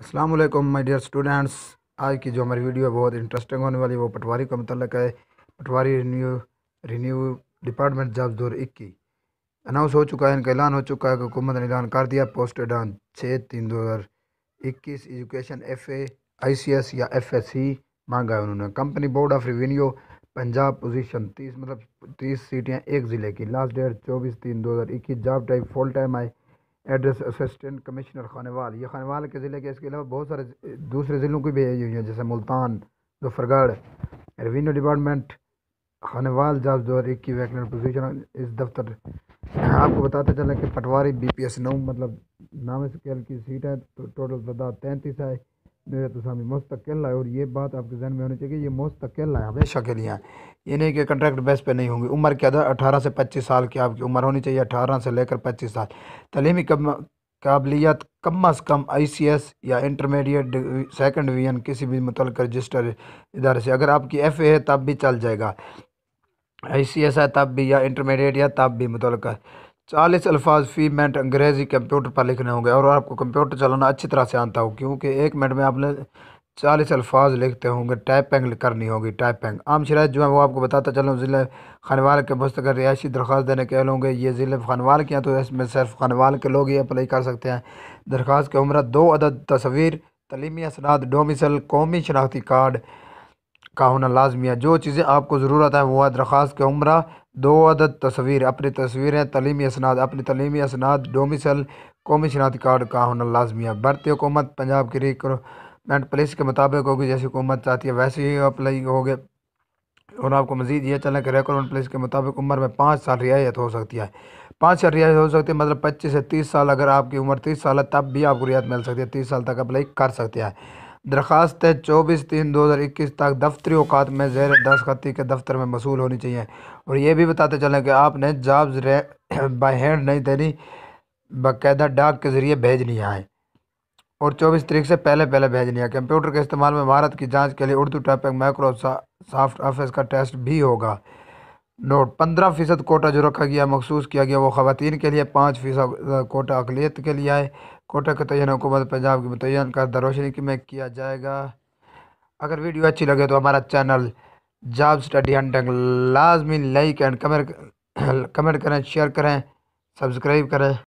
अस्सलाम वालेकुम my dear students आज की जो हमारी वीडियो है बहुत इंटरेस्टिंग होने वाली है वो पटवारी का मतलब है पटवारी रिन्यू रिन्यू डिपार्टमेंट जॉब दो इक्की अनाउंस हो चुका है इनका ऐलान हो चुका है कि हुकूमत ने ऐलान कर दिया पोस्टेड ऑन छः तीन दो हज़ार इक्कीस education F A I C S या एफ एस सी मांगा है उन्होंने company board of revenue Punjab position तीस मतलब तीस सीटें एक ज़िले की लास्ट डेट चौबीस तीन दो हज़ार इक्कीस जॉब टाइप फुल टाइम आए एड्रेस असिस्टेंट कमिश्नर खानवाल ये खानवाल के ज़िले के इसके अलावा बहुत सारे दूसरे ज़िलों की भी हुई हैं जैसे Multan Zafargarh revenue department Khanewal job दो हज़ार इक्कीस वैकनेंट पोजीशन इस दफ्तर आपको बताते चलें कि पटवारी बी पी एस नौ मतलब नाम स्केल की सीट है तो टोटल तादाद तैंतीस है तो सामी मुस्तकिल है और ये बात आपके जहन में होनी चाहिए ये मुस्तकिल है हमेशा के लिए ये नहीं कि कंट्रैक्ट बेस पे नहीं होंगी उम्र क्या था अठारह से पच्चीस साल की आपकी उम्र होनी चाहिए अठारह से लेकर पच्चीस साल तलीमी काबिलियत कम अज़ कम आई सी एस या इंटरमीडिएट सेकेंड डिवीजन किसी भी मुतल रजिस्टर इदारे से अगर आपकी एफ़ ए है तब भी चल जाएगा आई सी एस है तब भी या इंटरमीडिएट या तब भी मुतल चालीस अल्फाज फ़ी मिनट अंग्रेज़ी कंप्यूटर पर लिखने होंगे और आपको कंप्यूटर चलाना अच्छी तरह से आता हो क्योंकि एक मिनट में आपने चालीस अल्फाज लिखते होंगे टाइपिंग करनी होगी टाइपिंग आम शराय जो है वो आपको बताता चलो ज़िले खानवाल के मुस्तकर रिहायशी दरख्वास्त देने के होंगे ये ज़िले खानवाल के हैं तो इसमें सिर्फ खानवाल के लोग ही अप्लाई कर सकते हैं दरख्वास्त की उम्र दो अदद तस्वीर तलीमी असनाद डोमिसल कौमी शनाख्ती कार्ड का होना लाजमी है जो चीज़ें आपको ज़रूरत है वह दरख्वास के उम्र दो अदद तस्वीर अपनी तस्वीरें तलीमी असनाद अपनी तलीमी असनाद डोमिसल कौमी शनाख्त कार्ड का होना लाजमी है भारतीय हुकूमत पंजाब की रिक्रूटमेंट पुलिस के मुताबिक होगी जैसी हुकूमत चाहती है वैसे ही अप्लाई गए और आपको मजीद ये चलना कि रिक्रूटमेंट पुलिस के मुताबिक उम्र में पाँच साल रियायत हो सकती है पाँच साल रियायत हो सकती है मतलब पच्चीस से तीस साल अगर आपकी उम्र तीस साल है तब भी आपको रियायत मिल सकती है तीस साल तक अप्लाई कर सकते हैं दरख्वास्त चौबीस तीन दो हज़ार इक्कीस तक दफ्तरी अवकात में जैर दस्खती के दफ्तर में मसूल होनी चाहिए और ये भी बताते चलें कि आपने जॉब बाई हैंड नहीं देनी बाकायदा डाक के ज़रिए भेजनी है और चौबीस तरीक से पहले पहले भेजनी है कंप्यूटर के इस्तेमाल में महारत की जाँच के लिए उर्दू टाइपिंग माइक्रोसॉफ्ट ऑफिस का टेस्ट भी होगा नोट पंद्रह फ़ीसद कोटा जो रखा गया मखसूस किया गया वो ख़वान के लिए पाँच फ़ीसद कोटा अकलीत के लिए आए कोटा के तयन हुकूमत पंजाब की मुतन करदा रोशनी में किया जाएगा अगर वीडियो अच्छी लगे तो हमारा चैनल जॉब स्टडी एंड लाजमी लाइक एंड कमेंट कमेंट करें शेयर करें सब्सक्राइब करें